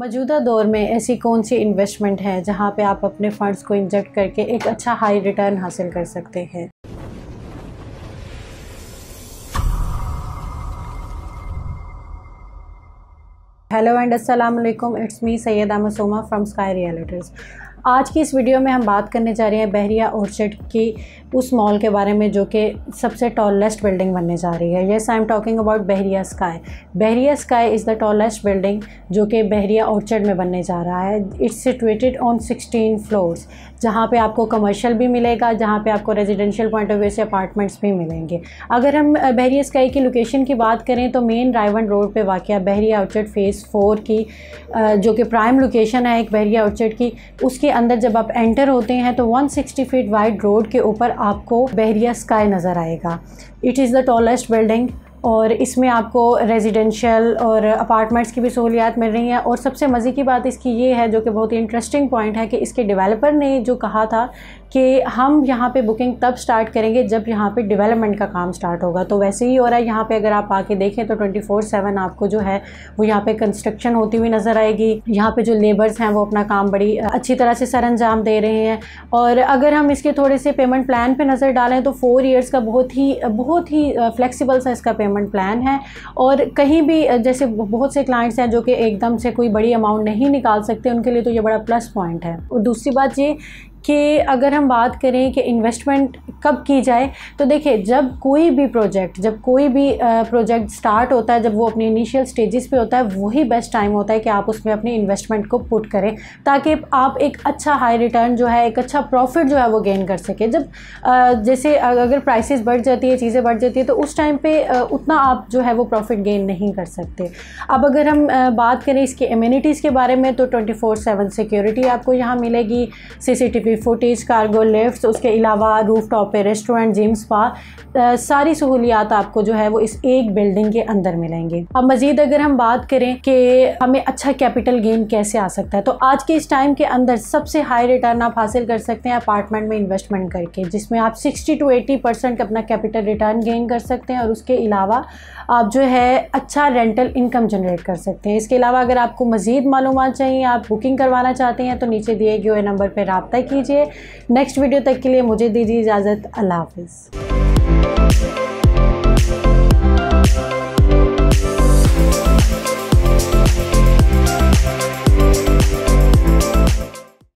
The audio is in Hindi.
मौजूदा दौर में ऐसी कौन सी इन्वेस्टमेंट है जहां पे आप अपने फंड्स को इंजेक्ट करके एक अच्छा हाई रिटर्न हासिल कर सकते हैं हेलो एंड अस्सलाम वालेकुम इट्स मी सैयद आमसोमा फ्रॉम स्काई रियलिटीज़ आज की इस वीडियो में हम बात करने जा रहे हैं बहरिया ऑर्चिड की उस मॉल के बारे में जो कि सबसे टॉलेस्ट बिल्डिंग बनने जा रही है yes I am talking about Bahria Sky Bahria Sky is the tallest building जो कि बहरिया ऑर्चर्ड में बनने जा रहा है it's situated on sixteen floors जहाँ पे आपको कमर्शियल भी मिलेगा जहाँ पे आपको रेजिडेंशियल पॉइंट ऑफ व्यू से अपार्टमेंट्स भी मिलेंगे अगर हम बहरिया स्काई की लोकेशन की बात करें तो मेन रायवन रोड पे वाक़ बहरिया ऑर्चर्ड फ़ेज़ फ़ोर की जो कि प्राइम लोकेशन है एक बहरिया ऑर्चर्ड की उसके अंदर जब आप एंटर होते हैं तो 160 फीट वाइड रोड के ऊपर आपको बहरिया स्काई नज़र आएगा it is the tallest building और इसमें आपको रेजिडेंशियल और अपार्टमेंट्स की भी सहूलियात मिल रही हैं और सबसे मज़े की बात इसकी ये है जो कि बहुत ही इंटरेस्टिंग पॉइंट है कि इसके डेवलपर ने जो कहा था कि हम यहाँ पे बुकिंग तब स्टार्ट करेंगे जब यहाँ पे डेवलपमेंट का काम स्टार्ट होगा तो वैसे ही हो रहा है यहाँ पे अगर आप आके देखें तो फोर सेवन आपको जो है वो यहाँ पे कंस्ट्रक्शन होती हुई नज़र आएगी यहाँ पे जो लेबर्स हैं वो अपना काम बड़ी अच्छी तरह से सर अंजाम दे रहे हैं और अगर हम इसके थोड़े से पेमेंट प्लान पर पे नज़र डालें तो फ़ोर ईयर्स का बहुत ही बहुत ही फ्लैक्सीबल सा इसका पेमेंट पेमेंट प्लान है और कहीं भी जैसे बहुत से क्लाइंट्स हैं जो कि एकदम से कोई बड़ी अमाउंट नहीं निकाल सकते उनके लिए तो ये बड़ा प्लस पॉइंट है और दूसरी बात ये कि अगर हम बात करें कि इन्वेस्टमेंट कब की जाए तो देखिए जब कोई भी प्रोजेक्ट जब कोई भी प्रोजेक्ट स्टार्ट होता है जब वो अपने इनिशियल स्टेजेस पे होता है वही बेस्ट टाइम होता है कि आप उसमें अपने इन्वेस्टमेंट को पुट करें ताकि आप एक अच्छा हाई रिटर्न जो है एक अच्छा प्रॉफिट जो है वो गेन कर सकें जब जैसे अगर प्राइसेस बढ़ जाती है चीज़ें बढ़ जाती है तो उस टाइम पर उतना आप जो है वो प्रॉफिट गेन नहीं कर सकते अब अगर हम बात करें इसके इम्यूनिटीज़ के बारे में तो ट्वेंटी फोर सेवन सिक्योरिटी आपको यहाँ मिलेगी C V footage cargo lift उसके अलावा रूफ टॉप पे रेस्टोरेंट जिम स्पा सारी सहूलियात आपको जो है वो इस एक बिल्डिंग के अंदर मिलेंगे अब मज़ीद अगर हम बात करें कि हमें अच्छा कैपिटल गेन कैसे आ सकता है तो आज के इस टाइम के अंदर सबसे हाई रिटर्न आप हासिल कर सकते हैं अपार्टमेंट में इन्वेस्टमेंट करके जिसमें आप सिक्सटी टू एटी परसेंट अपना कैपिटल रिटर्न गेन कर सकते हैं और उसके अलावा आप जो है अच्छा रेंटल इनकम जनरेट कर सकते हैं इसके अलावा अगर आपको मज़ीद मालूम चाहिए आप बुकिंग करवाना चाहते हैं तो नीचे दिए गए नंबर पर रबता की दीजिए नेक्स्ट वीडियो तक के लिए मुझे दीजिए इजाज़त अल्लाह हाफिज़